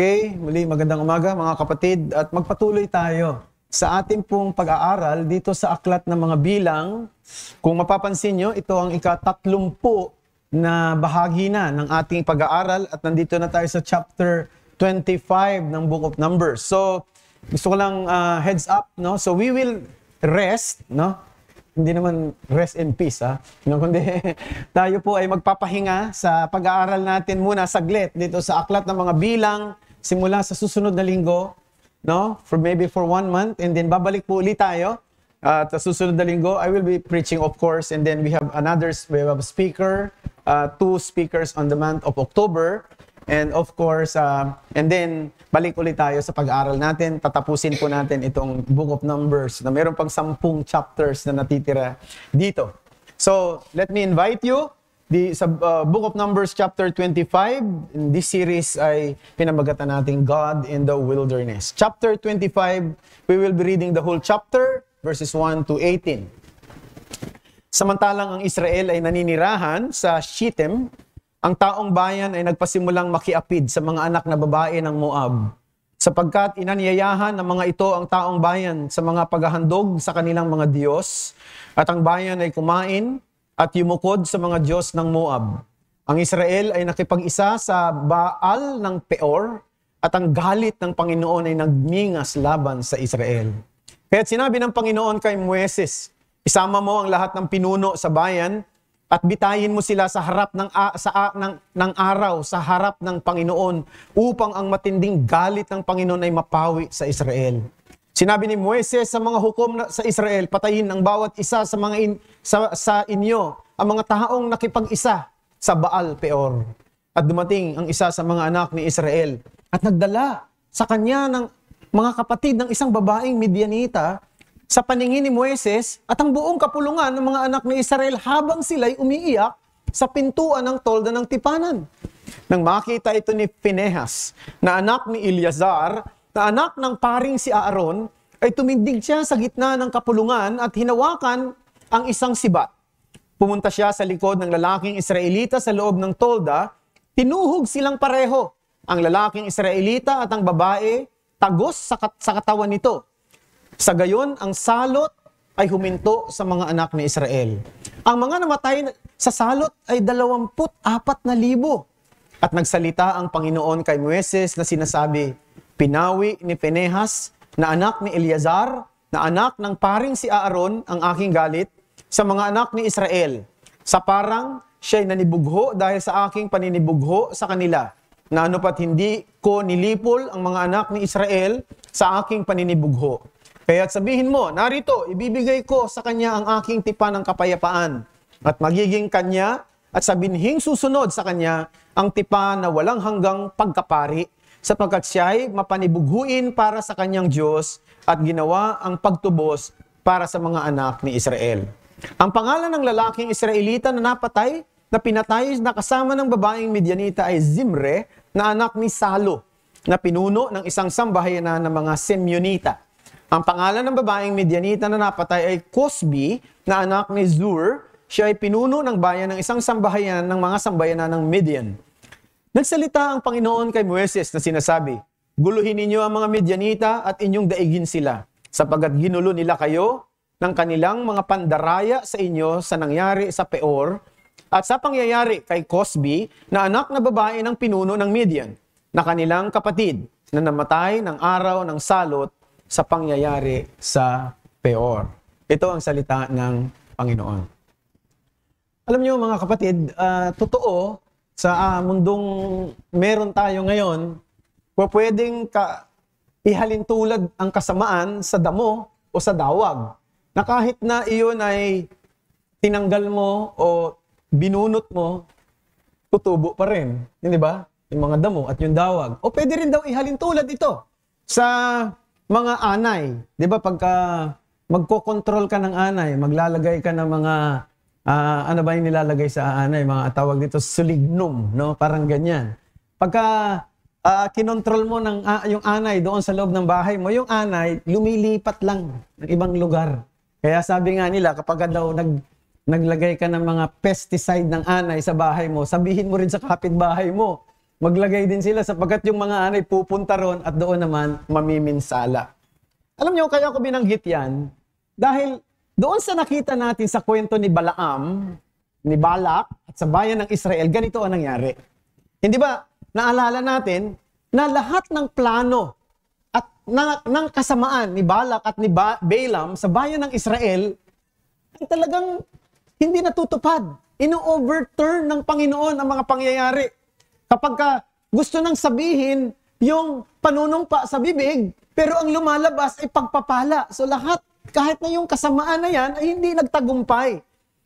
Okay, muli magandang umaga mga kapatid at magpatuloy tayo sa ating pong pag-aaral dito sa Aklat ng Mga Bilang. Kung mapapansin nyo, ito ang ikatatlumpo na bahagi na ng ating pag-aaral at nandito na tayo sa chapter 25 ng Book of Numbers. So, gusto ko lang uh, heads up, no? So, we will rest, no? hindi naman rest in peace, ha? Ah, no, kundi tayo po ay magpapahinga sa pag-aaral natin muna saglit dito sa Aklat ng Mga Bilang, simula sa susunod na linggo, no? For maybe for one month and then babalik po ulit tayo. At sa susunod na linggo, I will be preaching of course and then we have another we have a speaker, uh, two speakers on the month of October. And of course, uh, and then balik ulit tayo sa pag-aaral natin. Tatapusin po natin itong Book of Numbers na meron pang sampung chapters na natitira dito. So, let me invite you Di, sa uh, Book of Numbers chapter 25, in this series ay pinamagatan natin God in the Wilderness. Chapter 25, we will be reading the whole chapter, verses 1 to 18. Samantalang ang Israel ay naninirahan sa Shittim, ang taong bayan ay nagpasimulang makiapid sa mga anak na babae ng Moab, sapagkat inanyayahan ng mga ito ang taong bayan sa mga paghahandog sa kanilang mga Diyos, at ang bayan ay kumain at yumukod sa mga Diyos ng Moab. Ang Israel ay nakipag-isa sa Baal ng Peor at ang galit ng Panginoon ay nagningas laban sa Israel. Kaya sinabi ng Panginoon kay Mueses, isama mo ang lahat ng pinuno sa bayan at bitayin mo sila sa harap ng a, sa ng, ng araw sa harap ng Panginoon upang ang matinding galit ng Panginoon ay mapawi sa Israel. Sinabi ni Moises sa mga hukom na, sa Israel, patayin ang bawat isa sa mga in, sa, sa inyo, ang mga taong nakipag-isa sa Baal Peor. At dumating ang isa sa mga anak ni Israel at nagdala sa kanya ng mga kapatid ng isang babaeng Midianita sa paningin ni Moises at ang buong kapulungan ng mga anak ni Israel habang sila'y umiiyak sa pintuan ng tolda ng tipanan. Nang makita ito ni Pinehas na anak ni Eleazar na anak ng paring si Aaron ay tumindig siya sa gitna ng kapulungan at hinawakan ang isang sibat. Pumunta siya sa likod ng lalaking Israelita sa loob ng tolda, tinuhog silang pareho, ang lalaking Israelita at ang babae, tagos sa, kat- sa katawan nito. Sa gayon, ang salot ay huminto sa mga anak ni Israel. Ang mga namatay sa salot ay 24,000. At nagsalita ang Panginoon kay Mueses na sinasabi, Pinawi ni Penehas na anak ni Eleazar, na anak ng paring si Aaron ang aking galit sa mga anak ni Israel. Sa parang siya'y nanibugho dahil sa aking paninibugho sa kanila. Na ano pat hindi ko nilipol ang mga anak ni Israel sa aking paninibugho. Kaya't sabihin mo, narito, ibibigay ko sa kanya ang aking tipan ng kapayapaan at magiging kanya at sa binhing susunod sa kanya ang tipan na walang hanggang pagkapari sapagkat siya ay mapanibughuin para sa kanyang Diyos at ginawa ang pagtubos para sa mga anak ni Israel. Ang pangalan ng lalaking Israelita na napatay, na pinatay na kasama ng babaeng Midianita ay Zimre na anak ni Salo na pinuno ng isang sambahayanan ng mga Simeonita. Ang pangalan ng babaeng Midianita na napatay ay Cosbi na anak ni Zur. Siya ay pinuno ng bayan ng isang sambahayan ng mga sambayanan ng Midian. Nagsalita ang Panginoon kay Moises na sinasabi, Guluhin ninyo ang mga Medyanita at inyong daigin sila, sapagat ginulo nila kayo ng kanilang mga pandaraya sa inyo sa nangyari sa Peor at sa pangyayari kay Cosby na anak na babae ng pinuno ng Midian na kanilang kapatid na namatay ng araw ng salot sa pangyayari sa Peor. Ito ang salita ng Panginoon. Alam niyo mga kapatid, uh, totoo sa uh, mundong meron tayo ngayon, pwedeng ka, ihalin tulad ang kasamaan sa damo o sa dawag. Na kahit na iyon ay tinanggal mo o binunot mo, tutubo pa rin. Hindi ba? Yung mga damo at yung dawag. O pwede rin daw ihalin tulad ito sa mga anay. Di ba? Pagka magkokontrol ka ng anay, maglalagay ka ng mga uh, ano ba yung nilalagay sa ano, yung mga tawag dito, sulignum, no? Parang ganyan. Pagka uh, kinontrol mo ng, uh, yung anay doon sa loob ng bahay mo, yung anay lumilipat lang ng ibang lugar. Kaya sabi nga nila, kapag daw nag, naglagay ka ng mga pesticide ng anay sa bahay mo, sabihin mo rin sa kapitbahay mo, maglagay din sila sapagkat yung mga anay pupunta ron at doon naman mamiminsala. Alam niyo, kaya ako binanggit yan dahil doon sa nakita natin sa kwento ni Balaam, ni Balak, at sa bayan ng Israel, ganito ang nangyari. Hindi ba, naalala natin na lahat ng plano at ng, kasamaan ni Balak at ni ba- Balaam sa bayan ng Israel ay talagang hindi natutupad. Ino-overturn ng Panginoon ang mga pangyayari. Kapag ka gusto nang sabihin yung panunong pa sa bibig, pero ang lumalabas ay pagpapala. So lahat kahit na yung kasamaan na yan, ay hindi nagtagumpay.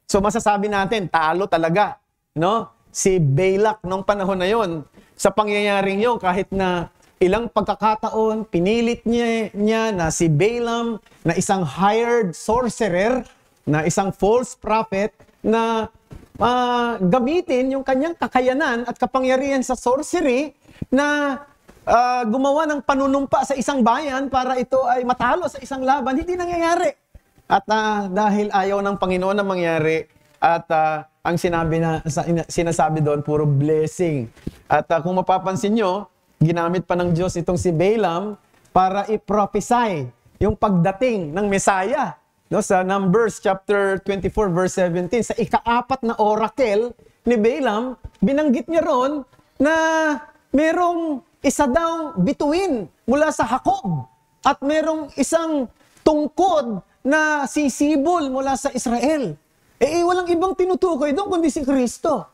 So masasabi natin, talo talaga. No? Si Balak nung panahon na yon sa pangyayaring yon kahit na ilang pagkakataon, pinilit niya, niya na si Balaam, na isang hired sorcerer, na isang false prophet, na uh, gamitin yung kanyang kakayanan at kapangyarihan sa sorcery na uh, gumawa ng panunumpa sa isang bayan para ito ay matalo sa isang laban, hindi nangyayari. At uh, dahil ayaw ng Panginoon na mangyari at uh, ang sinabi na sinasabi doon puro blessing. At uh, kung mapapansin nyo, ginamit pa ng Diyos itong si Balaam para i-prophesy yung pagdating ng Messiah. No, sa Numbers chapter 24 verse 17, sa ikaapat na oracle ni Balaam, binanggit niya roon na merong isa daw bituin mula sa Hakob at merong isang tungkod na sisibol mula sa Israel. Eh, eh, walang ibang tinutukoy doon kundi si Kristo.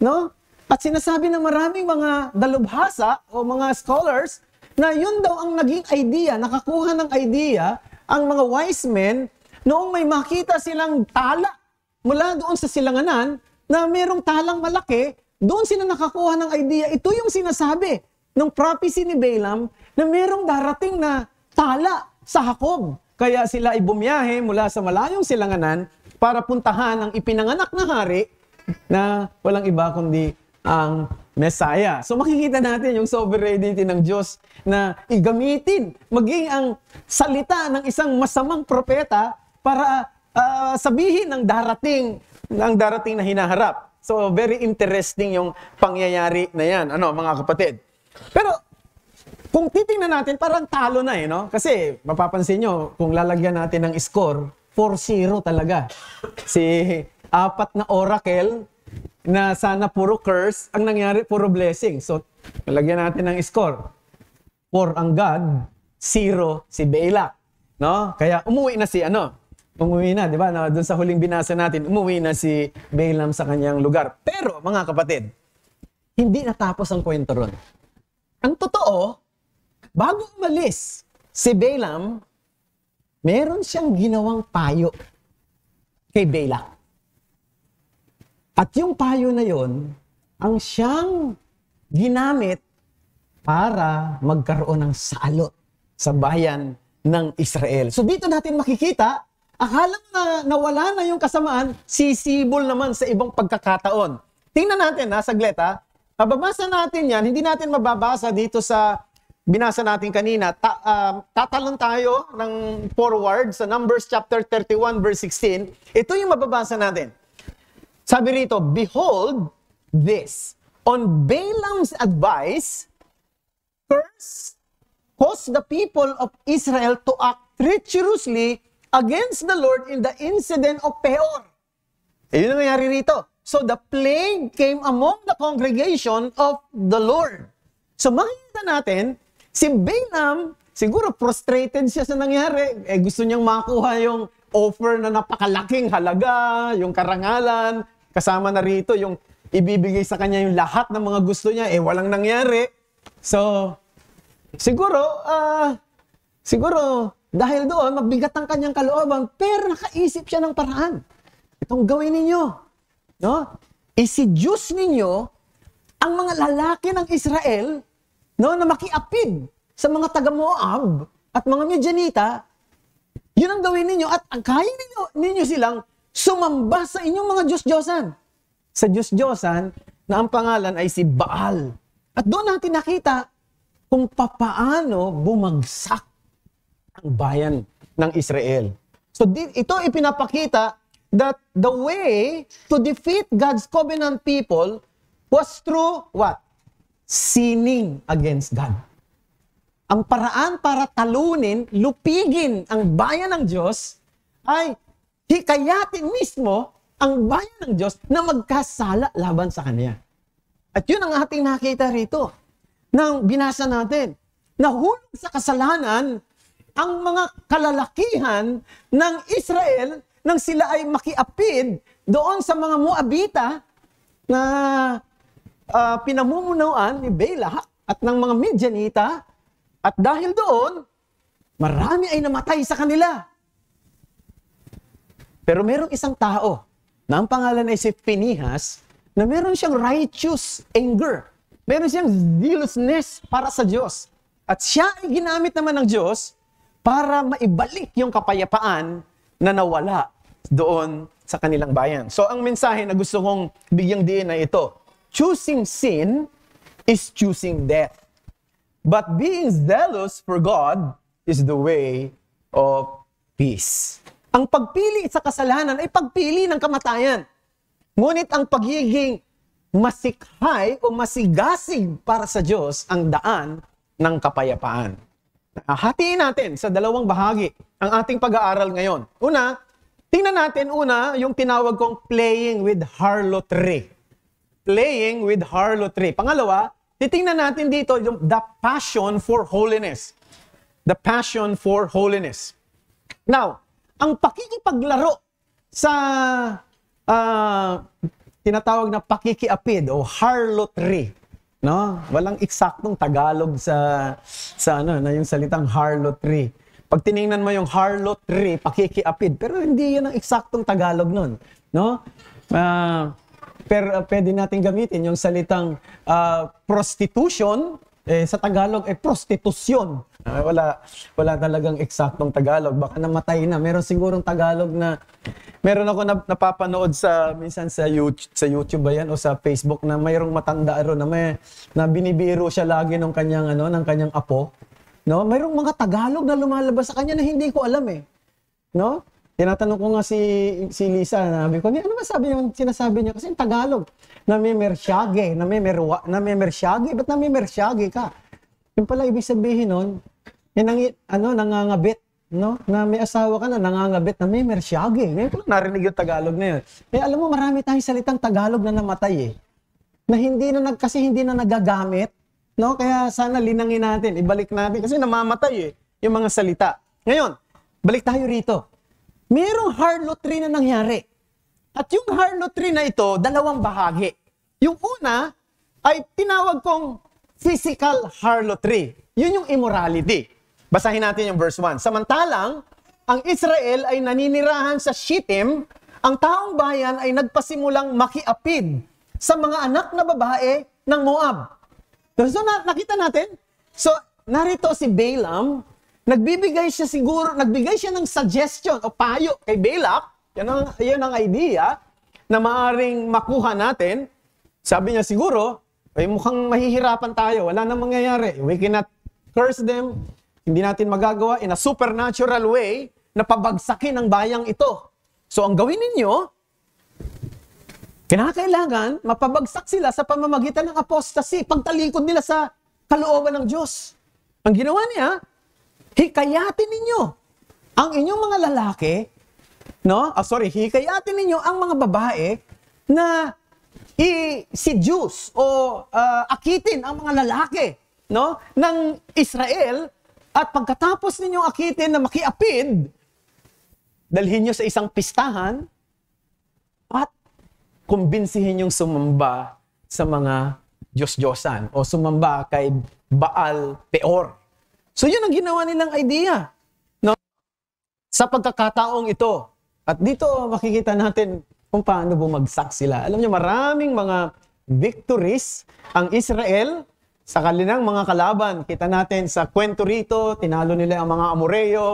No? At sinasabi ng maraming mga dalubhasa o mga scholars na yun daw ang naging idea, nakakuha ng idea ang mga wise men noong may makita silang tala mula doon sa silanganan na merong talang malaki, doon sila nakakuha ng idea. Ito yung sinasabi ng prophecy ni Balaam na merong darating na tala sa Jacob. Kaya sila ay bumiyahe mula sa malayong silanganan para puntahan ang ipinanganak na hari na walang iba kundi ang Messiah. So makikita natin yung sovereignty ng Diyos na igamitin, maging ang salita ng isang masamang propeta para uh, sabihin ang darating, ng darating na hinaharap. So very interesting yung pangyayari na yan, ano mga kapatid. Pero, kung titingnan natin, parang talo na eh, no? Kasi, mapapansin nyo, kung lalagyan natin ng score, 4-0 talaga. Si apat na oracle na sana puro curse, ang nangyari puro blessing. So, lalagyan natin ng score. 4 ang God, 0 si Balak. No? Kaya umuwi na si ano, umuwi na, di ba? Na, doon sa huling binasa natin, umuwi na si Balaam sa kanyang lugar. Pero, mga kapatid, hindi natapos ang kwento ron. Ang totoo, bago umalis si Balaam, meron siyang ginawang payo kay Balak. At yung payo na yon, ang siyang ginamit para magkaroon ng salot sa bayan ng Israel. So dito natin makikita, akala na nawala na yung kasamaan, sisibol naman sa ibang pagkakataon. Tingnan natin ha, saglit ha, Mababasa natin yan, hindi natin mababasa dito sa binasa natin kanina. Ta, uh, tatalon tayo ng forward sa Numbers chapter 31 verse 16. Ito yung mababasa natin. Sabi rito, Behold this, on Balaam's advice, curse caused the people of Israel to act treacherously against the Lord in the incident of Peor. Ayun eh, ang nangyari rito. So the plague came among the congregation of the Lord. So makikita natin, si Balaam, siguro frustrated siya sa nangyari. Eh, gusto niyang makuha yung offer na napakalaking halaga, yung karangalan, kasama na rito yung ibibigay sa kanya yung lahat ng mga gusto niya, eh walang nangyari. So, siguro, ah, uh, siguro, dahil doon, mabigat ang kanyang kalooban, pero nakaisip siya ng paraan. Itong gawin ninyo, no? Isidyos e ninyo ang mga lalaki ng Israel no, na makiapid sa mga taga-Moab at mga Midianita, yun ang gawin ninyo at ang kaya ninyo, ninyo silang sumamba sa inyong mga Diyos-Diyosan. Sa Diyos-Diyosan na ang pangalan ay si Baal. At doon natin nakita kung papaano bumagsak ang bayan ng Israel. So dito, ito ipinapakita that the way to defeat God's covenant people was through what? Sinning against God. Ang paraan para talunin, lupigin ang bayan ng Diyos ay hikayatin mismo ang bayan ng Diyos na magkasala laban sa Kanya. At yun ang ating nakita rito nang binasa natin. Nahulog sa kasalanan ang mga kalalakihan ng Israel nang sila ay makiapid doon sa mga Moabita na uh, ah, pinamumunuan ni Balak at ng mga Midianita. At dahil doon, marami ay namatay sa kanila. Pero merong isang tao na ang pangalan ay si Pinihas na meron siyang righteous anger. Meron siyang zealousness para sa Diyos. At siya ay ginamit naman ng Diyos para maibalik yung kapayapaan na nawala doon sa kanilang bayan. So ang mensahe na gusto kong bigyang diin ay ito. Choosing sin is choosing death. But being zealous for God is the way of peace. Ang pagpili sa kasalanan ay pagpili ng kamatayan. Ngunit ang pagiging masikhay o masigasig para sa Diyos ang daan ng kapayapaan. Hatiin natin sa dalawang bahagi ang ating pag-aaral ngayon. Una, Tingnan natin una yung tinawag kong playing with harlotry. Playing with harlotry. Pangalawa, titingnan natin dito yung the passion for holiness. The passion for holiness. Now, ang pakikipaglaro sa uh, tinatawag na pakikiapid o harlotry. No? Walang eksaktong Tagalog sa sa ano na yung salitang harlotry. Pag tiningnan mo yung harlotry, pakikiapid, pero hindi yan ang eksaktong Tagalog nun. No? Uh, ah, pero uh, ah, pwede natin gamitin yung salitang uh, prostitution, eh, sa Tagalog, eh, prostitusyon. Uh, wala, wala talagang eksaktong Tagalog. Baka namatay na. Meron sigurong Tagalog na... Meron ako na, napapanood sa, minsan sa YouTube, sa YouTube ba yan o sa Facebook na mayroong matanda ro na may, na binibiro siya lagi ng kanyang, ano, ng kanyang apo. No? Mayroong mga Tagalog na lumalabas sa kanya na hindi ko alam eh. No? Tinatanong ko nga si, si Lisa, sabi ko, ano ba sabi yung sinasabi niya? Kasi yung Tagalog, namimersyage, namimerwa, namimersyage, ba't namimersyage ka? Yung pala ibig sabihin nun, yan ang, ano, nangangabit, no? Na may asawa ka na, nangangabit, namimersyage. Ngayon ko lang narinig yung Tagalog na yun. Kaya eh, alam mo, marami tayong salitang Tagalog na namatay eh. Na hindi na, nag, kasi hindi na nagagamit No? Kaya sana linangin natin, ibalik natin kasi namamatay eh yung mga salita. Ngayon, balik tayo rito. Merong harlotry na nangyari. At yung harlotry na ito, dalawang bahagi. Yung una ay tinawag kong physical harlotry. Yun yung immorality. Basahin natin yung verse 1. Samantalang, ang Israel ay naninirahan sa Shittim, ang taong bayan ay nagpasimulang makiapid sa mga anak na babae ng Moab So, na, nakita natin? So, narito si Balaam, nagbibigay siya siguro, nagbigay siya ng suggestion o payo kay Balak, yan ang, yan ang idea na maaring makuha natin. Sabi niya siguro, ay mukhang mahihirapan tayo, wala nang mangyayari. We cannot curse them, hindi natin magagawa in a supernatural way na pabagsakin ang bayang ito. So ang gawin ninyo, Kinakailangan mapabagsak sila sa pamamagitan ng apostasy, pagtalikod nila sa kalooban ng Diyos. Ang ginawa niya, hikayatin ninyo ang inyong mga lalaki, no? Oh, sorry, hikayatin ninyo ang mga babae na i-seduce o uh, akitin ang mga lalaki, no? ng Israel at pagkatapos ninyong akitin na makiapid, dalhin nyo sa isang pistahan at kumbinsihin yung sumamba sa mga Diyos-Diyosan o sumamba kay Baal Peor. So yun ang ginawa nilang idea. No? Sa pagkakataong ito, at dito makikita natin kung paano bumagsak sila. Alam niyo, maraming mga victories ang Israel sa kalinang mga kalaban. Kita natin sa kwento rito, tinalo nila ang mga Amoreo,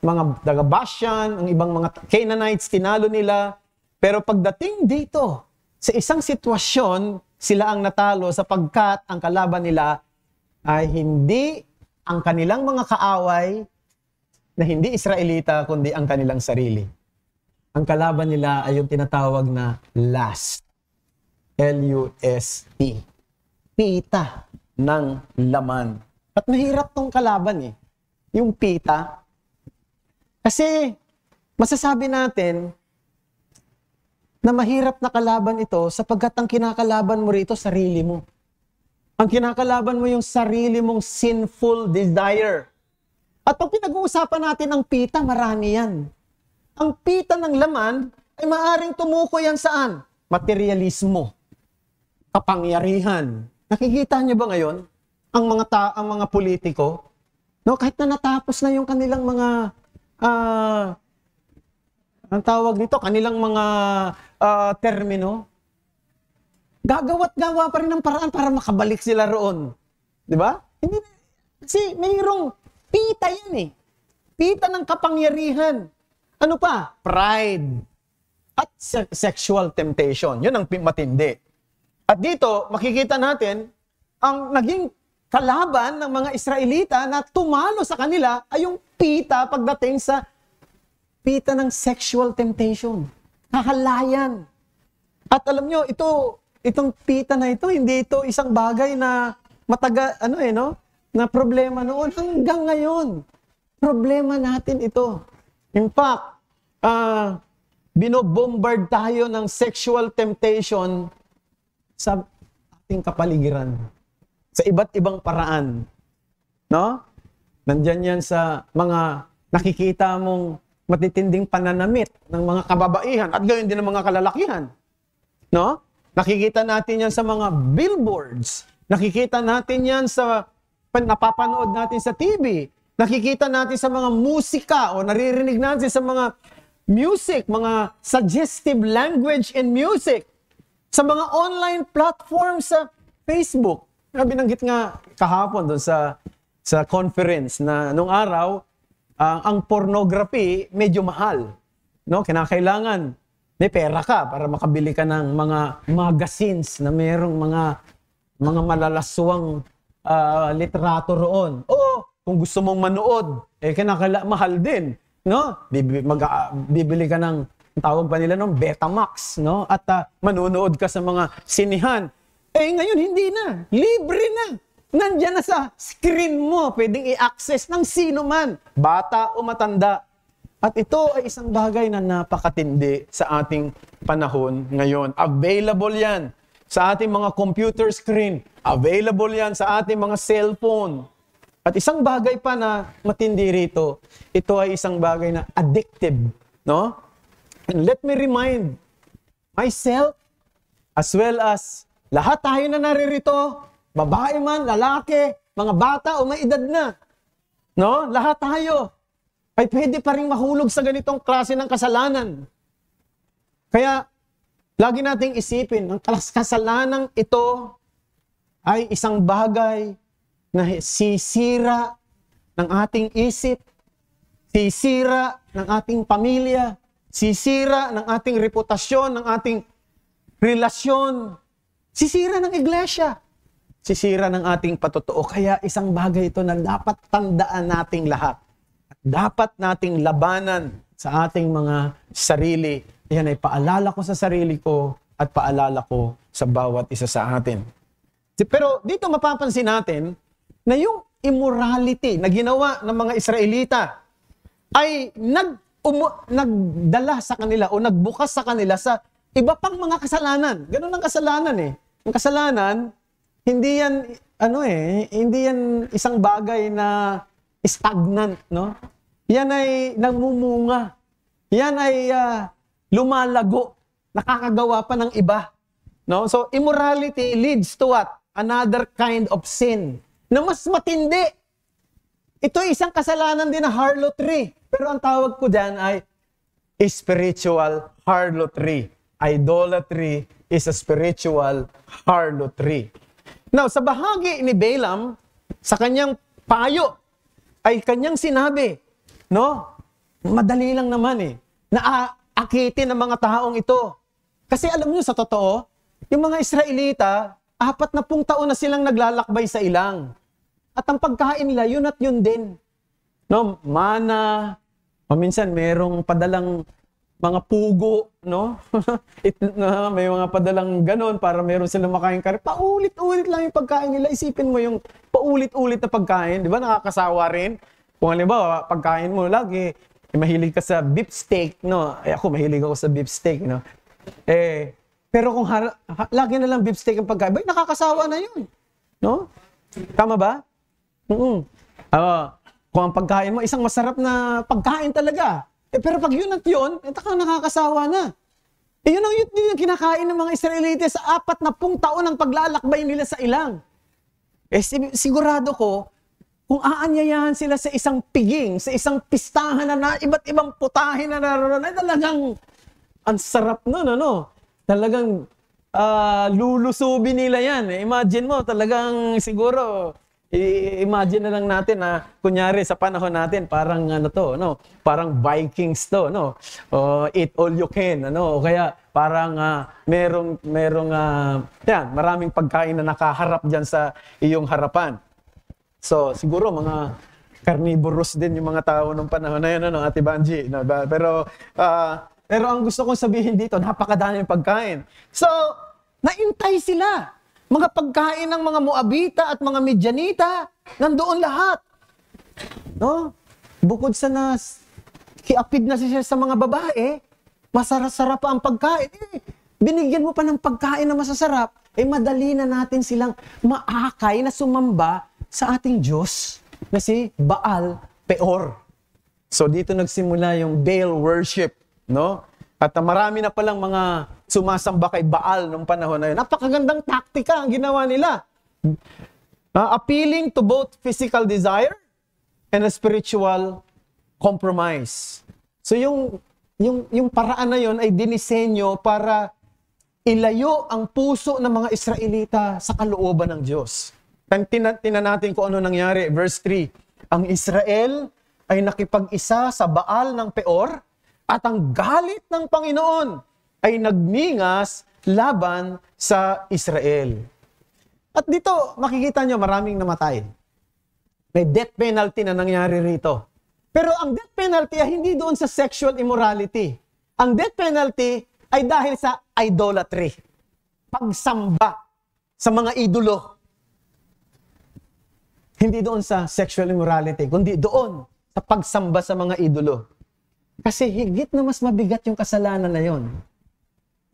mga Dagabashan, ang ibang mga Canaanites, tinalo nila. Pero pagdating dito, sa isang sitwasyon, sila ang natalo sapagkat ang kalaban nila ay hindi ang kanilang mga kaaway na hindi Israelita, kundi ang kanilang sarili. Ang kalaban nila ay yung tinatawag na last. L-U-S-T. Pita ng laman. At mahirap tong kalaban eh. Yung pita. Kasi masasabi natin, na mahirap na kalaban ito sapagkat ang kinakalaban mo rito sarili mo. Ang kinakalaban mo yung sarili mong sinful desire. At pag pinag-uusapan natin ang pita, marami yan. Ang pita ng laman ay maaring tumuko yan saan? Materialismo. Kapangyarihan. Nakikita niyo ba ngayon ang mga ta ang mga politiko? No, kahit na natapos na yung kanilang mga uh, ang tawag nito, kanilang mga uh, termino, gagawat gawa pa rin ng paraan para makabalik sila roon. Di ba? Hindi, kasi mayroong pita yan eh. Pita ng kapangyarihan. Ano pa? Pride. At se- sexual temptation. Yun ang matindi. At dito, makikita natin, ang naging kalaban ng mga Israelita na tumalo sa kanila ay yung pita pagdating sa pita ng sexual temptation. Kahalayan. At alam nyo, ito, itong pita na ito, hindi ito isang bagay na mataga, ano eh, no? Na problema noon hanggang ngayon. Problema natin ito. In fact, uh, binobombard tayo ng sexual temptation sa ating kapaligiran. Sa iba't ibang paraan. No? Nandyan yan sa mga nakikita mong matitinding pananamit ng mga kababaihan at gayon din ng mga kalalakihan. No? Nakikita natin yan sa mga billboards. Nakikita natin yan sa napapanood natin sa TV. Nakikita natin sa mga musika o naririnig natin sa mga music, mga suggestive language and music. Sa mga online platforms sa Facebook. Binanggit nga kahapon doon sa sa conference na nung araw, uh, ang pornography medyo mahal. No, kinakailangan may pera ka para makabili ka ng mga magazines na mayroong mga mga malalaswang uh, litrato roon. O kung gusto mong manood, eh kinakaila mahal din, no? Bibili, mag, ah, bibili ka ng tawag pa nila ng Betamax, no? At uh, manonood ka sa mga sinihan. Eh ngayon hindi na, libre na. Nandiyan na sa screen mo, pwedeng i-access ng sino man, bata o matanda. At ito ay isang bagay na napakatindi sa ating panahon ngayon. Available yan sa ating mga computer screen. Available yan sa ating mga cellphone. At isang bagay pa na matindi rito, ito ay isang bagay na addictive. No? And let me remind myself as well as lahat tayo na naririto, Babae man, lalaki, mga bata o may edad na. No? Lahat tayo ay pwede pa rin mahulog sa ganitong klase ng kasalanan. Kaya, lagi nating isipin, ang kasalanang ito ay isang bagay na sisira ng ating isip, sisira ng ating pamilya, sisira ng ating reputasyon, ng ating relasyon, sisira ng iglesia sisira ng ating patotoo. Kaya isang bagay ito na dapat tandaan nating lahat. Dapat nating labanan sa ating mga sarili. Yan ay paalala ko sa sarili ko at paalala ko sa bawat isa sa atin. Pero dito mapapansin natin na yung immorality na ginawa ng mga Israelita ay nag nagdala sa kanila o nagbukas sa kanila sa iba pang mga kasalanan. Ganun ang kasalanan eh. Ang kasalanan hindi yan ano eh, hindi yan isang bagay na stagnant, no? Yan ay nagmumunga. Yan ay uh, lumalago, nakakagawa pa ng iba. No? So immorality leads to what? Another kind of sin na mas matindi. Ito ay isang kasalanan din na harlotry. Pero ang tawag ko diyan ay spiritual harlotry. Idolatry is a spiritual harlotry. Now, sa bahagi ni Balaam, sa kanyang payo, ay kanyang sinabi, no? Madali lang naman eh, na akitin ng mga taong ito. Kasi alam niyo sa totoo, yung mga Israelita, apat na pung taon na silang naglalakbay sa ilang. At ang pagkain nila, yun at yun din. No, mana, paminsan merong padalang mga pugo, no? It, na, may mga padalang ganon para meron silang makain kare. Paulit-ulit lang yung pagkain nila. Isipin mo yung paulit-ulit na pagkain. Di ba? Nakakasawa rin. Kung halimbawa, pagkain mo lagi, eh, mahilig ka sa beef steak, no? Ay, eh, ako, mahilig ako sa beef steak, no? Eh, pero kung har- ha- lagi na lang beef steak ang pagkain, bay, nakakasawa na yun. No? Tama ba? Oo. mm Uh, ah, kung ang pagkain mo, isang masarap na pagkain talaga. Eh, pero pag yun at yun, eto eh, taka nakakasawa na. Eh, yun ang yun, yun yung kinakain ng mga Israelite sa apat na pung taon ng paglalakbay nila sa ilang. Eh, sigurado ko, kung aanyayahan sila sa isang piging, sa isang pistahan na, na iba't ibang putahin na naroon, ay talagang ang sarap nun, ano? Talagang uh, lulusubi nila yan. Imagine mo, talagang siguro imagine na lang natin na kunyari sa panahon natin parang ano to, no? Parang Vikings to, no? O eat all you can, ano? O kaya parang uh, merong merong uh, yan, maraming pagkain na nakaharap diyan sa iyong harapan. So, siguro mga carnivorous din yung mga tao nung panahon na yun, ano, Ate Banji. No? Pero, uh, pero ang gusto kong sabihin dito, napakadami ng pagkain. So, naintay sila mga pagkain ng mga Moabita at mga Midianita, nandoon lahat. No? Bukod sa nas, kiapid na siya sa mga babae, masarap-sarap pa ang pagkain. Eh, binigyan mo pa ng pagkain na masasarap, eh madali na natin silang maakay na sumamba sa ating Diyos na si Baal Peor. So dito nagsimula yung Baal worship, no? At marami na palang mga sumasamba kay Baal nung panahon na yun. Napakagandang taktika ang ginawa nila. Uh, appealing to both physical desire and a spiritual compromise. So yung yung yung paraan na yon ay dinisenyo para ilayo ang puso ng mga Israelita sa kalooban ng Diyos. Tingnan tina natin kung ano nangyari. Verse 3. Ang Israel ay nakipag-isa sa Baal ng Peor at ang galit ng Panginoon ay nagningas laban sa Israel. At dito, makikita nyo maraming namatay. May death penalty na nangyari rito. Pero ang death penalty ay hindi doon sa sexual immorality. Ang death penalty ay dahil sa idolatry. Pagsamba sa mga idolo. Hindi doon sa sexual immorality, kundi doon sa pagsamba sa mga idolo. Kasi higit na mas mabigat yung kasalanan na yon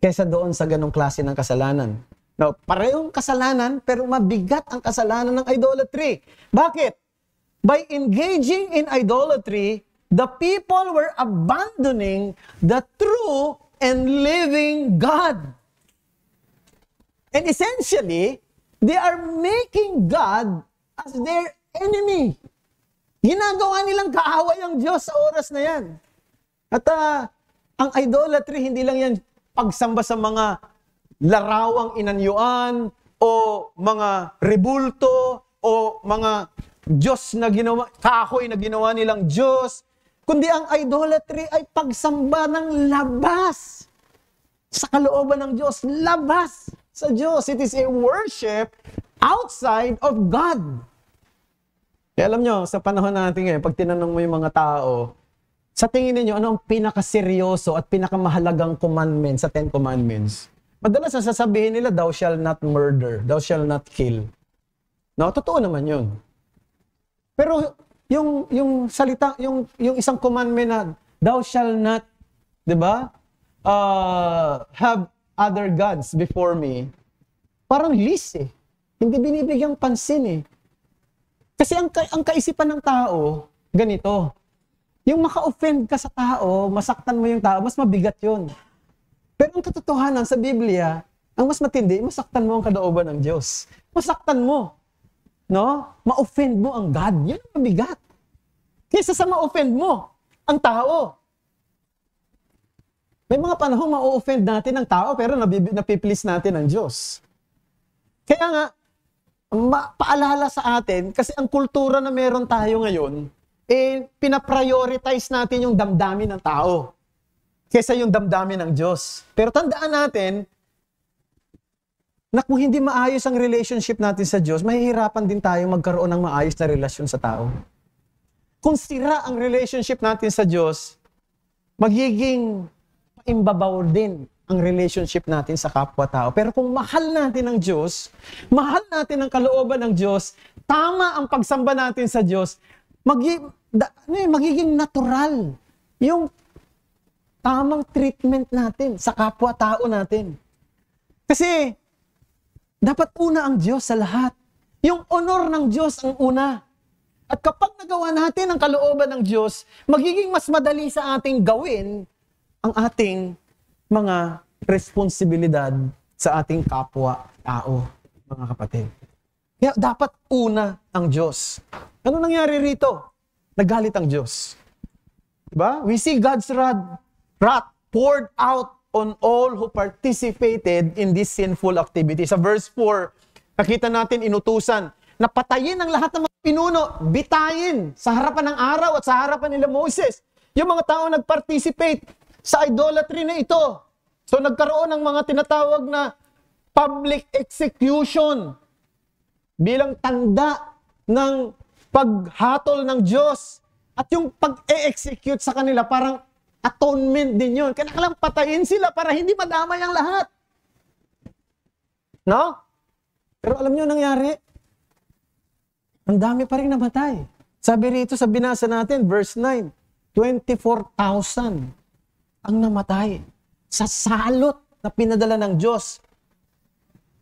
kaysa doon sa ganong klase ng kasalanan. No, parehong kasalanan pero mabigat ang kasalanan ng idolatry. Bakit? By engaging in idolatry, the people were abandoning the true and living God. And essentially, they are making God as their enemy. Ginagawa nilang kaaway ang Diyos sa oras na yan. At uh, ang idolatry, hindi lang yan pagsamba sa mga larawang inanyuan o mga rebulto o mga Diyos na ginawa, kahoy na ginawa nilang Diyos, kundi ang idolatry ay pagsamba ng labas sa kalooban ng Diyos, labas sa Diyos. It is a worship outside of God. Kaya alam nyo, sa panahon natin ngayon, pag tinanong mo yung mga tao, sa tingin niyo ano ang pinakaseryoso at pinakamahalagang commandment sa Ten Commandments? Madalas sasabihin nila, thou shall not murder, thou shall not kill. No, totoo naman 'yun. Pero yung yung salita, yung yung isang commandment na thou shall not, 'di ba? Uh, have other gods before me. Parang least eh. Hindi binibigyang pansin eh. Kasi ang, ang kaisipan ng tao, ganito. Yung maka-offend ka sa tao, masaktan mo yung tao, mas mabigat yun. Pero ang katotohanan sa Biblia, ang mas matindi, masaktan mo ang kadooban ng Diyos. Masaktan mo. No? Ma-offend mo ang God. Yan ang mabigat. Kaysa sa ma-offend mo ang tao. May mga panahon ma-offend natin ang tao pero napiplease natin ang Diyos. Kaya nga, paalala sa atin kasi ang kultura na meron tayo ngayon, eh, pinaprioritize natin yung damdamin ng tao kesa yung damdamin ng Diyos. Pero tandaan natin, na kung hindi maayos ang relationship natin sa Diyos, mahihirapan din tayo magkaroon ng maayos na relasyon sa tao. Kung sira ang relationship natin sa Diyos, magiging paimbabaw din ang relationship natin sa kapwa-tao. Pero kung mahal natin ang Diyos, mahal natin ang kalooban ng Diyos, tama ang pagsamba natin sa Diyos, magi da, ano eh, magiging natural yung tamang treatment natin sa kapwa-tao natin. Kasi, dapat una ang Diyos sa lahat. Yung honor ng Diyos ang una. At kapag nagawa natin ang kalooban ng Diyos, magiging mas madali sa ating gawin ang ating mga responsibilidad sa ating kapwa-tao, mga kapatid. Kaya dapat una ang Diyos. Ano nangyari rito? Nagalit ang Diyos. Diba? We see God's wrath, poured out on all who participated in this sinful activity. Sa verse 4, nakita natin inutusan na patayin ang lahat ng mga pinuno, bitayin sa harapan ng araw at sa harapan nila Moses. Yung mga tao nag-participate sa idolatry na ito. So nagkaroon ng mga tinatawag na public execution bilang tanda ng paghatol ng Diyos at yung pag-execute sa kanila, parang atonement din yun. Kailangan patayin sila para hindi madamay ang lahat. No? Pero alam nyo nangyari? Ang dami pa rin namatay. Sabi rito sa binasa natin, verse 9, 24,000 ang namatay sa salot na pinadala ng Diyos.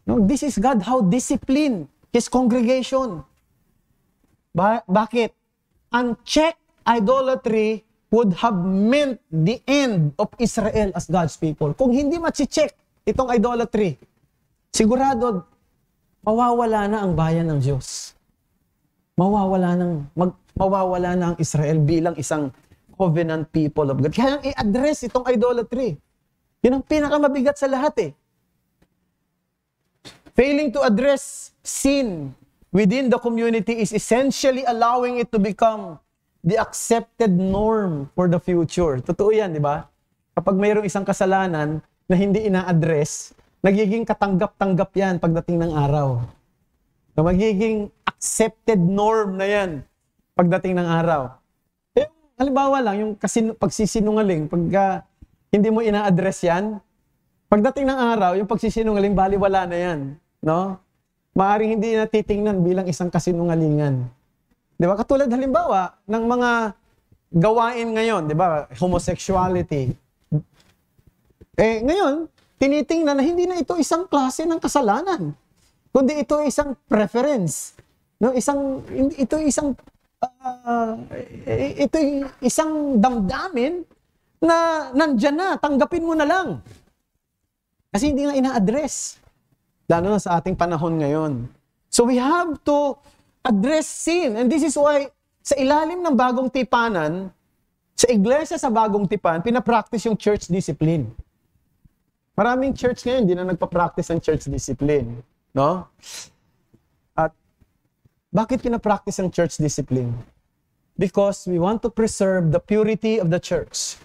No, this is God how discipline His congregation. Ba- bakit? Unchecked idolatry would have meant the end of Israel as God's people. Kung hindi machi-check itong idolatry, sigurado mawawala na ang bayan ng Diyos. Mawawala ng mag, mawawala na ang Israel bilang isang covenant people of God. Kaya i-address itong idolatry. Yun ang pinakamabigat sa lahat eh. Failing to address sin within the community is essentially allowing it to become the accepted norm for the future. Totoo yan, di ba? Kapag mayroong isang kasalanan na hindi ina-address, nagiging katanggap-tanggap yan pagdating ng araw. Na magiging accepted norm na yan pagdating ng araw. Eh, halimbawa lang, yung kasino, pagsisinungaling, pagka hindi mo ina-address yan, pagdating ng araw, yung pagsisinungaling, baliwala na yan. No? maaring hindi natitingnan bilang isang kasinungalingan. 'Di ba? Katulad halimbawa ng mga gawain ngayon, 'di ba? Homosexuality. Eh ngayon, tinitingnan na hindi na ito isang klase ng kasalanan, kundi ito isang preference. No, isang ito isang uh, ito isang damdamin na nandiyan na, tanggapin mo na lang. Kasi hindi nga ina-address. Lalo na sa ating panahon ngayon. So we have to address sin. And this is why sa ilalim ng bagong tipanan, sa iglesia sa bagong tipan, pinapractice yung church discipline. Maraming church ngayon, hindi na nagpa-practice ng church discipline. No? At bakit pinapractice ang church discipline? Because we want to preserve the purity of the church.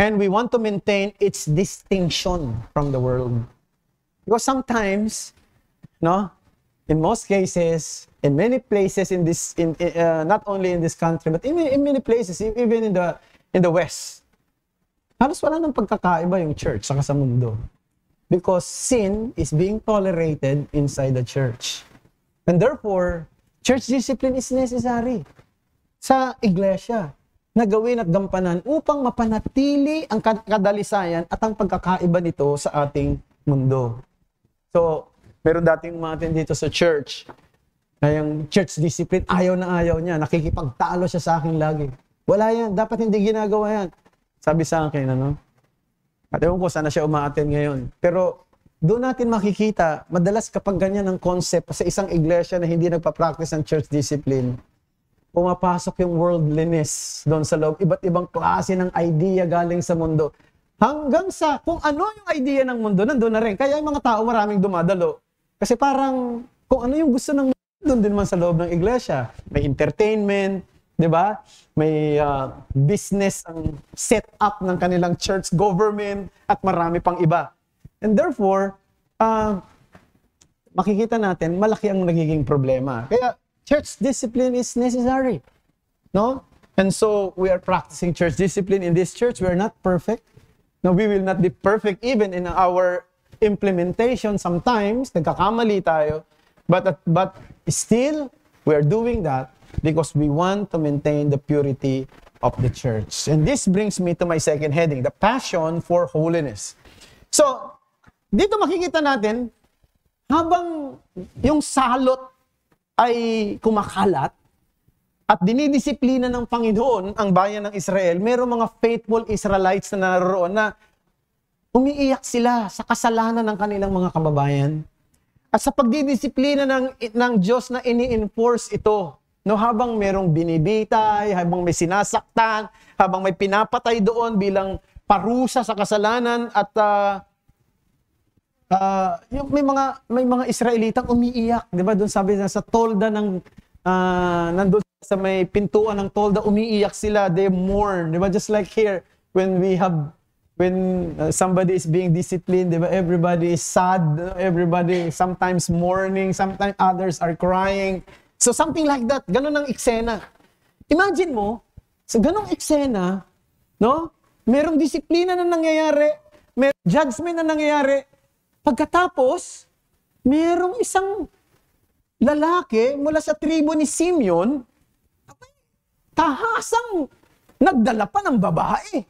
And we want to maintain its distinction from the world. Because sometimes, no, in most cases, in many places in this, in uh, not only in this country, but in, in many places, e-, even in the in the West, halos wala nang pagkakaiba yung church saka sa mundo. Because sin is being tolerated inside the church. And therefore, church discipline is necessary sa iglesia na gawin at gampanan upang mapanatili ang kadalisayan at ang pagkakaiba nito sa ating mundo. So, meron dating mga umatin dito sa church na yung church discipline, ayaw na ayaw niya. Nakikipagtalo siya sa akin lagi. Wala yan. Dapat hindi ginagawa yan. Sabi sa akin, ano? At ewan ko, sana siya umaaten ngayon. Pero doon natin makikita, madalas kapag ganyan ang concept sa isang iglesia na hindi nagpa-practice ng church discipline, pumapasok yung worldliness doon sa loob. Iba't ibang klase ng idea galing sa mundo. Hanggang sa kung ano yung idea ng mundo, nandoon na rin. Kaya yung mga tao maraming dumadalo. Kasi parang kung ano yung gusto ng mundo, doon din man sa loob ng iglesia. May entertainment, 'di ba? May uh, business ang set up ng kanilang church government at marami pang iba. And therefore, uh, makikita natin malaki ang nagiging problema. Kaya church discipline is necessary. No? And so we are practicing church discipline in this church. We are not perfect. Now, we will not be perfect even in our implementation. Sometimes, nagkakamali tayo. But, but still, we are doing that because we want to maintain the purity of the church. And this brings me to my second heading, the passion for holiness. So, dito makikita natin, habang yung salot ay kumakalat, at dinidisiplina ng Panginoon ang bayan ng Israel, merong mga faithful Israelites na naroon na umiiyak sila sa kasalanan ng kanilang mga kababayan. At sa pagdidisiplina ng, ng Diyos na ini-enforce ito, no, habang merong binibitay, habang may sinasaktan, habang may pinapatay doon bilang parusa sa kasalanan at uh, uh, yung may mga may mga Israelitang umiiyak, 'di ba? Doon sabi na sa tolda ng uh, nandun sa may pintuan ng tolda, umiiyak sila, they mourn, Diba? Just like here, when we have, when uh, somebody is being disciplined, diba? Everybody is sad, everybody sometimes mourning, sometimes others are crying. So something like that, ganun ang eksena. Imagine mo, sa ganung eksena, no? Merong disiplina na nangyayari, may judgment na nangyayari. Pagkatapos, merong isang lalaki mula sa tribo ni Simeon tahasang nagdala pa ng babae.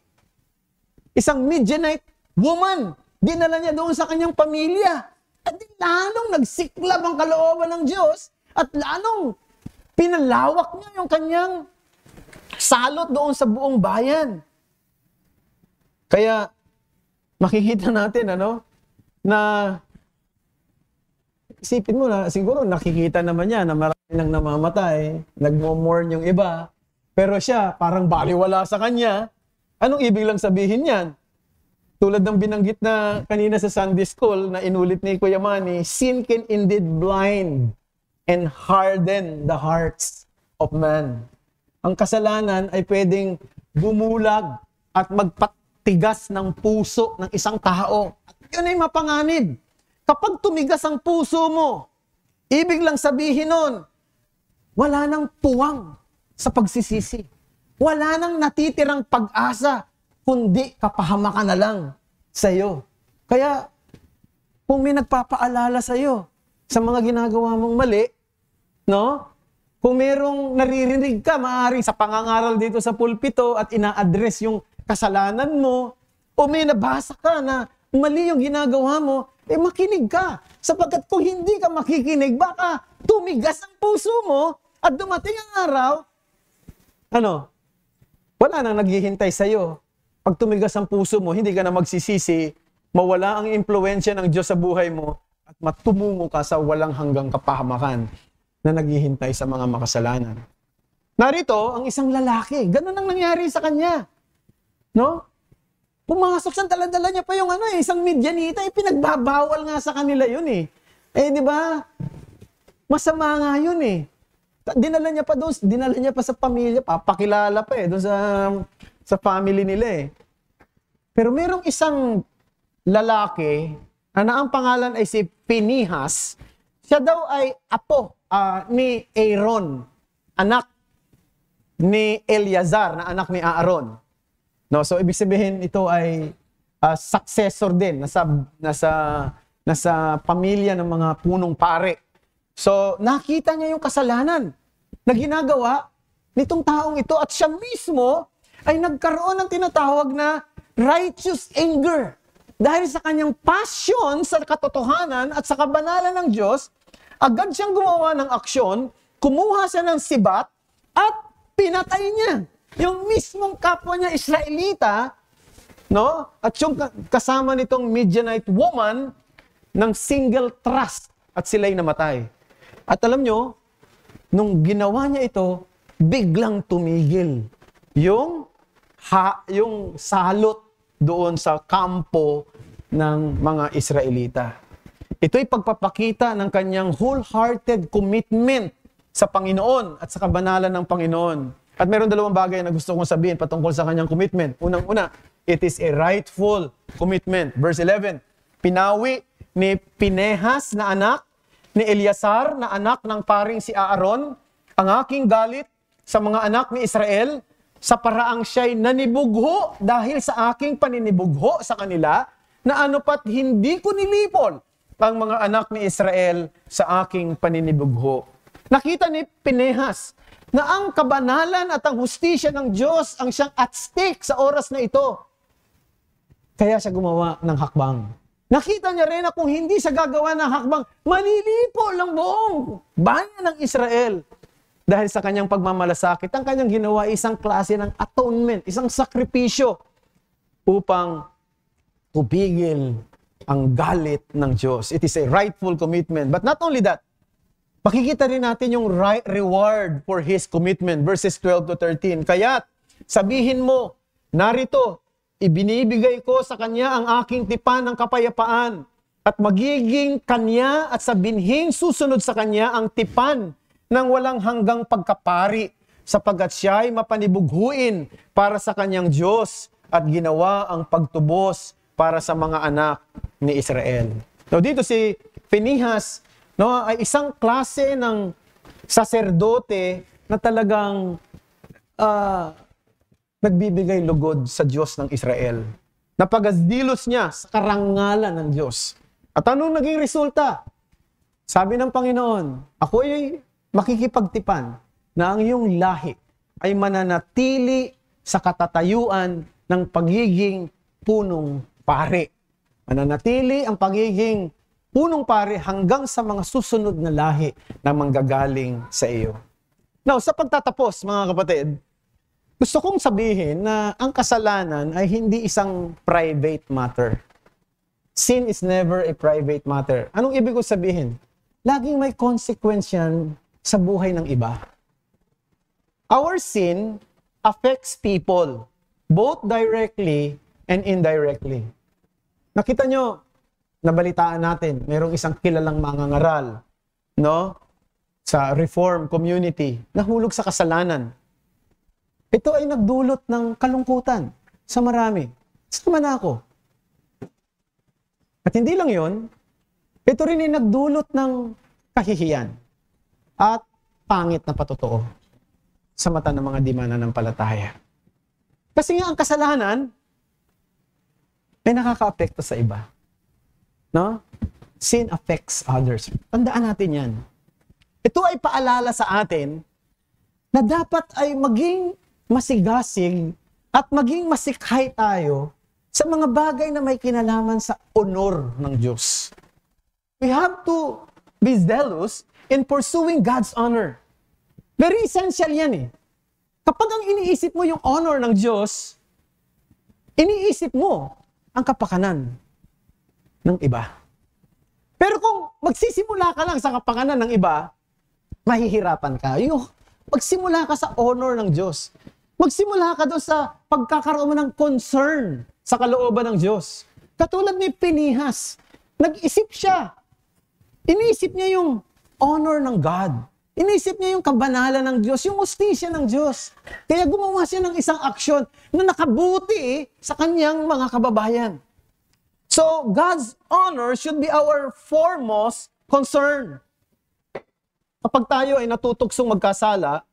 Isang midnight woman, dinala niya doon sa kanyang pamilya. At lalong nagsiklab ang kalooban ng Diyos at lalong pinalawak niya yung kanyang salot doon sa buong bayan. Kaya makikita natin ano na isipin mo na siguro nakikita naman niya na marami nang namamatay, nagmo-mourn yung iba, pero siya, parang baliwala sa kanya. Anong ibig lang sabihin yan? Tulad ng binanggit na kanina sa Sunday School na inulit ni Kuya Manny, sin can indeed blind and harden the hearts of man. Ang kasalanan ay pwedeng bumulag at magpatigas ng puso ng isang tao. At yun ay mapanganib. Kapag tumigas ang puso mo, ibig lang sabihin nun, wala nang puwang sa pagsisisi. Wala nang natitirang pag-asa, kundi kapahamakan na lang sa iyo. Kaya, kung may nagpapaalala sa iyo sa mga ginagawa mong mali, no? Kung merong naririnig ka, maaaring sa pangangaral dito sa pulpito at ina-address yung kasalanan mo, o may nabasa ka na mali yung ginagawa mo, eh makinig ka. Sapagkat kung hindi ka makikinig, baka tumigas ang puso mo at dumating ang araw ano, wala nang naghihintay sa'yo. Pag tumigas ang puso mo, hindi ka na magsisisi, mawala ang impluensya ng Diyos sa buhay mo, at matumungo ka sa walang hanggang kapahamakan na naghihintay sa mga makasalanan. Narito, ang isang lalaki, ganun ang nangyari sa kanya. No? Pumasok sa daladala niya pa yung ano, eh, isang midyanita, eh, pinagbabawal nga sa kanila yun eh. Eh, di ba? Masama nga yun eh. Dinala niya pa doon, dinala niya pa sa pamilya, papakilala pa eh, doon sa, sa family nila eh. Pero merong isang lalaki na ang pangalan ay si Pinihas. Siya daw ay apo uh, ni Aaron, anak ni Eleazar na anak ni Aaron. No, so ibig sabihin ito ay uh, successor din nasa nasa nasa pamilya ng mga punong pare. So nakita niya yung kasalanan na ginagawa nitong taong ito at siya mismo ay nagkaroon ng tinatawag na righteous anger. Dahil sa kanyang passion sa katotohanan at sa kabanalan ng Diyos, agad siyang gumawa ng aksyon, kumuha siya ng sibat at pinatay niya. Yung mismong kapwa niya Israelita, no? At yung kasama nitong Midianite woman ng single trust at sila'y namatay. At alam nyo, nung ginawa niya ito, biglang tumigil yung ha, yung salot doon sa kampo ng mga Israelita. Ito'y pagpapakita ng kanyang wholehearted commitment sa Panginoon at sa kabanalan ng Panginoon. At meron dalawang bagay na gusto kong sabihin patungkol sa kanyang commitment. Unang-una, it is a rightful commitment. Verse 11, pinawi ni Pinehas na anak ni Eliasar na anak ng paring si Aaron, ang aking galit sa mga anak ni Israel sa paraang siya'y nanibugho dahil sa aking paninibugho sa kanila na ano pat hindi ko nilipon ang mga anak ni Israel sa aking paninibugho. Nakita ni Pinehas na ang kabanalan at ang hustisya ng Diyos ang siyang at stake sa oras na ito. Kaya siya gumawa ng hakbang. Nakita niya rin na kung hindi siya gagawa ng hakbang, malilipo lang buong bayan ng Israel. Dahil sa kanyang pagmamalasakit, ang kanyang ginawa isang klase ng atonement, isang sakripisyo upang tubigil ang galit ng Diyos. It is a rightful commitment. But not only that, makikita rin natin yung right reward for His commitment, verses 12 to 13. Kaya sabihin mo, narito, Ibinibigay ko sa kanya ang aking tipan ng kapayapaan at magiging kanya at sa binhing susunod sa kanya ang tipan ng walang hanggang pagkapari sapagat siya ay mapanibughuin para sa kanyang Diyos at ginawa ang pagtubos para sa mga anak ni Israel. No, dito si Pinihas no, ay isang klase ng saserdote na talagang uh, nagbibigay lugod sa Diyos ng Israel. Napagazilos niya sa karangalan ng Diyos. At anong naging resulta? Sabi ng Panginoon, ako ay makikipagtipan na ang iyong lahi ay mananatili sa katatayuan ng pagiging punong pare. Mananatili ang pagiging punong pare hanggang sa mga susunod na lahi na manggagaling sa iyo. Now, sa pagtatapos, mga kapatid, gusto kong sabihin na ang kasalanan ay hindi isang private matter. Sin is never a private matter. Anong ibig ko sabihin? Laging may consequence yan sa buhay ng iba. Our sin affects people, both directly and indirectly. Nakita nyo, nabalitaan natin, mayroong isang kilalang mangangaral, no? Sa reform community, nahulog sa kasalanan. Ito ay nagdulot ng kalungkutan sa marami. Sama na ako. At hindi lang yon, ito rin ay nagdulot ng kahihiyan at pangit na patotoo sa mata ng mga dimana ng palataya. Kasi nga ang kasalanan ay nakaka nakakaapekto sa iba. No? Sin affects others. Tandaan natin yan. Ito ay paalala sa atin na dapat ay maging masigasig at maging masikhay tayo sa mga bagay na may kinalaman sa honor ng Diyos. We have to be zealous in pursuing God's honor. Very essential yan eh. Kapag ang iniisip mo yung honor ng Diyos, iniisip mo ang kapakanan ng iba. Pero kung magsisimula ka lang sa kapakanan ng iba, mahihirapan ka. Yung magsimula ka sa honor ng Diyos. Magsimula ka doon sa pagkakaroon mo ng concern sa kalooban ng Diyos. Katulad ni Pinihas, nag-isip siya. Iniisip niya yung honor ng God. Iniisip niya yung kabanalan ng Diyos, yung ustisya ng Diyos. Kaya gumawa siya ng isang aksyon na nakabuti sa kanyang mga kababayan. So, God's honor should be our foremost concern. Kapag tayo ay natutuksong magkasala,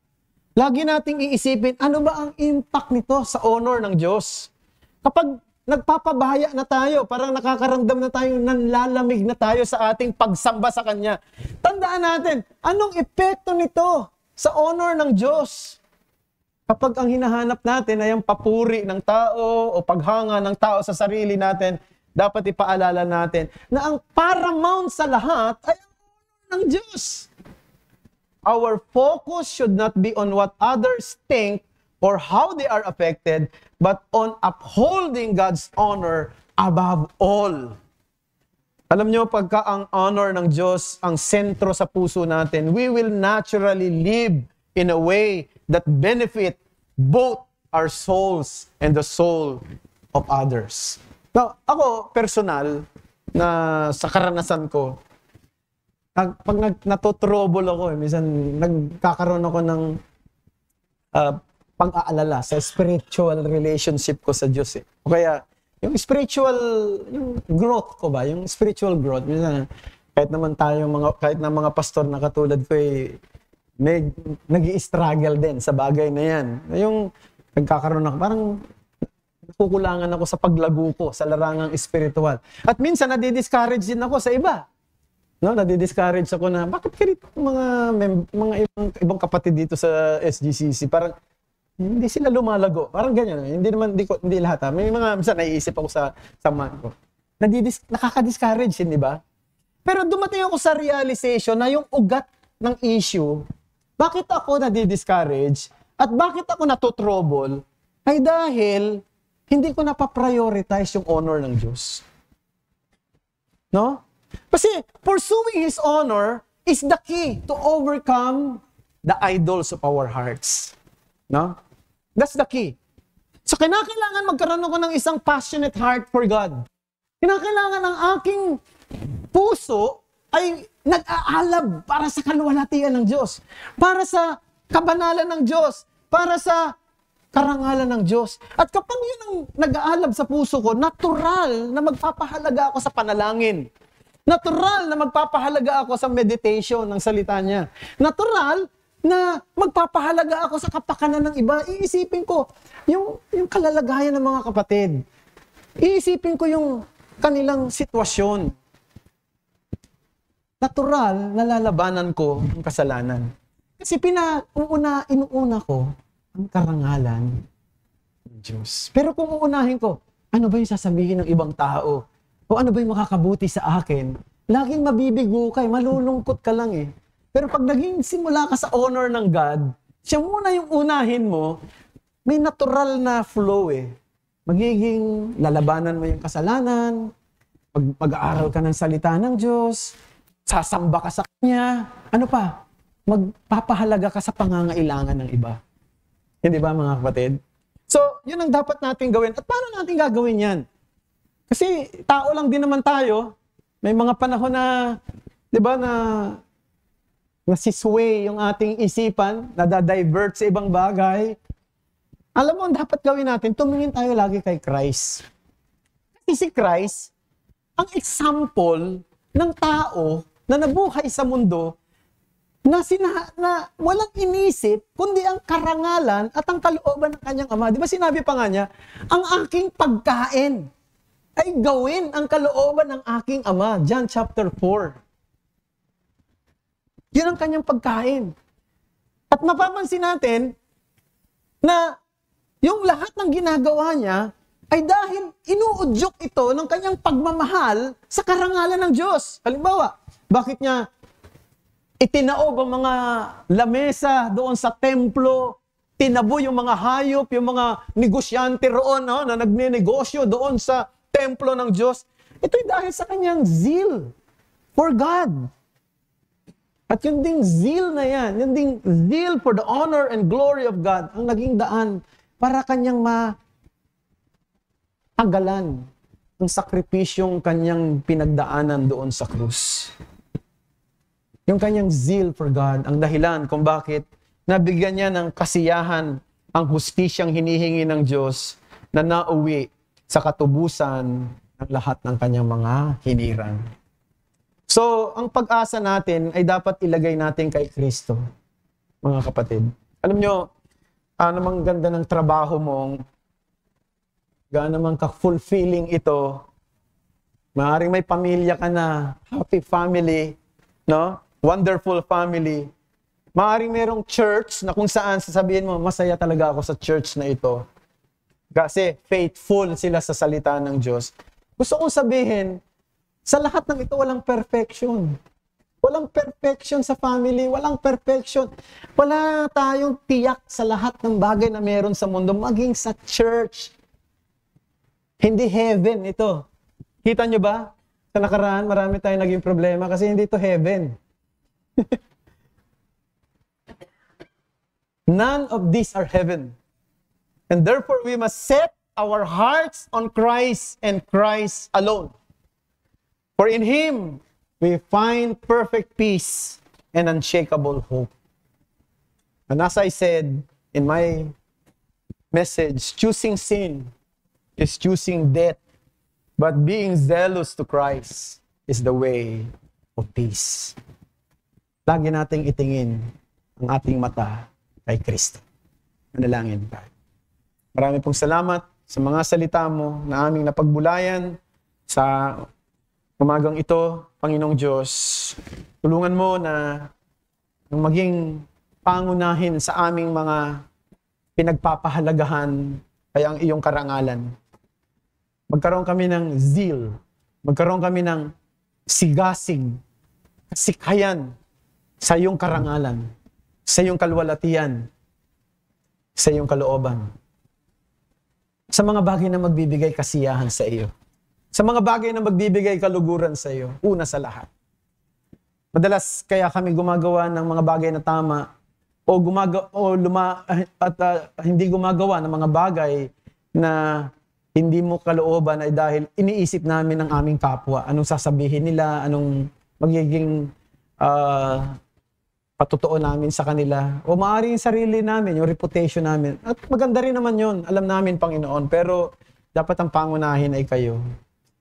Lagi nating iisipin, ano ba ang impact nito sa honor ng Diyos? Kapag nagpapabaya na tayo, parang nakakaramdam na tayo, nanlalamig na tayo sa ating pagsamba sa Kanya. Tandaan natin, anong epekto nito sa honor ng Diyos? Kapag ang hinahanap natin ay ang papuri ng tao o paghanga ng tao sa sarili natin, dapat ipaalala natin na ang paramount sa lahat ay ang honor ng Diyos. Our focus should not be on what others think or how they are affected, but on upholding God's honor above all. Alam nyo, pagka ang honor ng Diyos ang sentro sa puso natin, we will naturally live in a way that benefit both our souls and the soul of others. Now, ako, personal, na sa karanasan ko, pag, pag nag, natotrouble ako, eh, minsan nagkakaroon ako ng uh, ah, pag-aalala sa spiritual relationship ko sa Diyos. Eh. O kaya, yung spiritual, yung growth ko ba? Yung spiritual growth. Minsan, kahit naman tayo, mga, kahit na mga pastor na katulad ko, eh, may, nag-i-struggle din sa bagay na yan. Yung nagkakaroon ako, parang nakukulangan ako sa paglago ko sa larangang spiritual. At minsan, nadi-discourage din ako sa iba no nadi-discourage ako na bakit kaya mga mem- mga ibang ibang kapatid dito sa SGCC parang hindi sila lumalago. Parang ganyan. Eh. Hindi naman hindi, ko, hindi lahat. Ha? Ah. May mga minsan naiisip ako sa samahan ko. Nadidis, nakaka-discourage, hindi ba? Pero dumating ako sa realization na yung ugat ng issue, bakit ako nadi-discourage at bakit ako natutrobol ay dahil hindi ko napaprioritize yung honor ng Diyos. No? Kasi pursuing His honor is the key to overcome the idols of our hearts. No? That's the key. So kinakailangan magkaroon ako ng isang passionate heart for God. Kinakailangan ang aking puso ay nag-aalab para sa kaluwalhatian ng Diyos, para sa kabanalan ng Diyos, para sa karangalan ng Diyos. At kapag yun ang nag-aalab sa puso ko, natural na magpapahalaga ako sa panalangin. Natural na magpapahalaga ako sa meditation ng salita niya. Natural na magpapahalaga ako sa kapakanan ng iba. Iisipin ko yung, yung kalalagayan ng mga kapatid. Iisipin ko yung kanilang sitwasyon. Natural na lalabanan ko ang kasalanan. Kasi pinauuna, inuuna ko ang karangalan ng Diyos. Pero kung uunahin ko, ano ba yung sasabihin ng ibang tao? o ano ba yung makakabuti sa akin, laging mabibigo ka eh, malulungkot ka lang eh. Pero pag naging simula ka sa honor ng God, siya muna yung unahin mo, may natural na flow eh. Magiging lalabanan mo yung kasalanan, pag, aaral ka ng salita ng Diyos, sasamba ka sa Kanya, ano pa, magpapahalaga ka sa pangangailangan ng iba. Hindi ba mga kapatid? So, yun ang dapat natin gawin. At paano natin gagawin yan? Kasi tao lang din naman tayo. May mga panahon na, di ba, na nasisway yung ating isipan, nadadivert sa ibang bagay. Alam mo, ang dapat gawin natin, tumingin tayo lagi kay Christ. Kasi si Christ, ang example ng tao na nabuhay sa mundo na, sina, na walang inisip kundi ang karangalan at ang kalooban ng kanyang ama. Di ba sinabi pa nga niya, ang aking pagkain ay gawin ang kalooban ng aking ama. John chapter 4. Yun ang kanyang pagkain. At mapapansin natin na yung lahat ng ginagawa niya ay dahil inuudyok ito ng kanyang pagmamahal sa karangalan ng Diyos. Halimbawa, bakit niya itinaob ang mga lamesa doon sa templo tinabo yung mga hayop, yung mga negosyante roon no, na nagne-negosyo doon sa templo ng Diyos. Ito'y dahil sa kanyang zeal for God. At yung ding zeal na yan, yung ding zeal for the honor and glory of God, ang naging daan para kanyang maagalan ang sakripisyong kanyang pinagdaanan doon sa krus. Yung kanyang zeal for God, ang dahilan kung bakit nabigyan niya ng kasiyahan ang hustisyang hinihingi ng Diyos na nauwi sa katubusan ng lahat ng kanyang mga hinirang. So, ang pag-asa natin ay dapat ilagay natin kay Kristo, mga kapatid. Alam nyo, ah, namang ganda ng trabaho mong, gaano namang ka-fulfilling ito, maaring may pamilya ka na, happy family, no? wonderful family, maaring merong church na kung saan sasabihin mo, masaya talaga ako sa church na ito. Kasi faithful sila sa salita ng Diyos. Gusto kong sabihin, sa lahat ng ito, walang perfection. Walang perfection sa family, walang perfection. Wala tayong tiyak sa lahat ng bagay na meron sa mundo, maging sa church. Hindi heaven ito. Kita nyo ba? Sa nakaraan, marami tayong naging problema kasi hindi ito heaven. None of these are heaven. And therefore, we must set our hearts on Christ and Christ alone. For in Him, we find perfect peace and unshakable hope. And as I said in my message, choosing sin is choosing death, but being zealous to Christ is the way of peace. Lagi nating itingin ang ating mata kay Kristo. Manalangin tayo. Marami pong salamat sa mga salita mo na aming napagbulayan sa umagang ito, Panginoong Diyos. Tulungan mo na maging pangunahin sa aming mga pinagpapahalagahan ay ang iyong karangalan. Magkaroon kami ng zeal. Magkaroon kami ng sigasig, kasikayan sa iyong karangalan, sa iyong kalwalatian, sa iyong kalooban sa mga bagay na magbibigay kasiyahan sa iyo. Sa mga bagay na magbibigay kaluguran sa iyo, una sa lahat. Madalas kaya kami gumagawa ng mga bagay na tama o gumaga o luma eh, at uh, hindi gumagawa ng mga bagay na hindi mo kalooban ay dahil iniisip namin ang aming kapwa. Anong sasabihin nila, anong magiging uh, patotoo namin sa kanila o maaari yung sarili namin, yung reputation namin. At maganda rin naman yon alam namin Panginoon, pero dapat ang pangunahin ay kayo.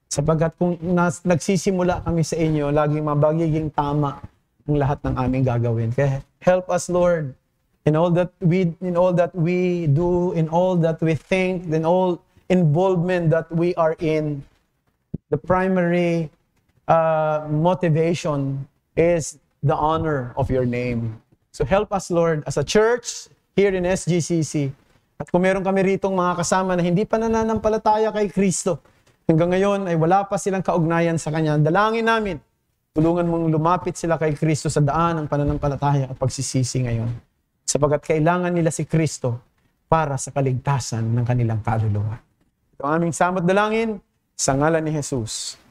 Sabagat kung nas, nagsisimula kami sa inyo, laging mabagiging tama ang lahat ng aming gagawin. Kaya help us, Lord, in all that we in all that we do, in all that we think, in all involvement that we are in. The primary uh, motivation is the honor of your name. So help us, Lord, as a church here in SGCC. At kung meron kami ritong mga kasama na hindi pa nananampalataya kay Kristo, hanggang ngayon ay wala pa silang kaugnayan sa Kanya, dalangin namin, tulungan mong lumapit sila kay Kristo sa daan ng pananampalataya at pagsisisi ngayon. Sapagat kailangan nila si Kristo para sa kaligtasan ng kanilang kaluluwa. Ito ang aming samot dalangin sa ngalan ni Jesus.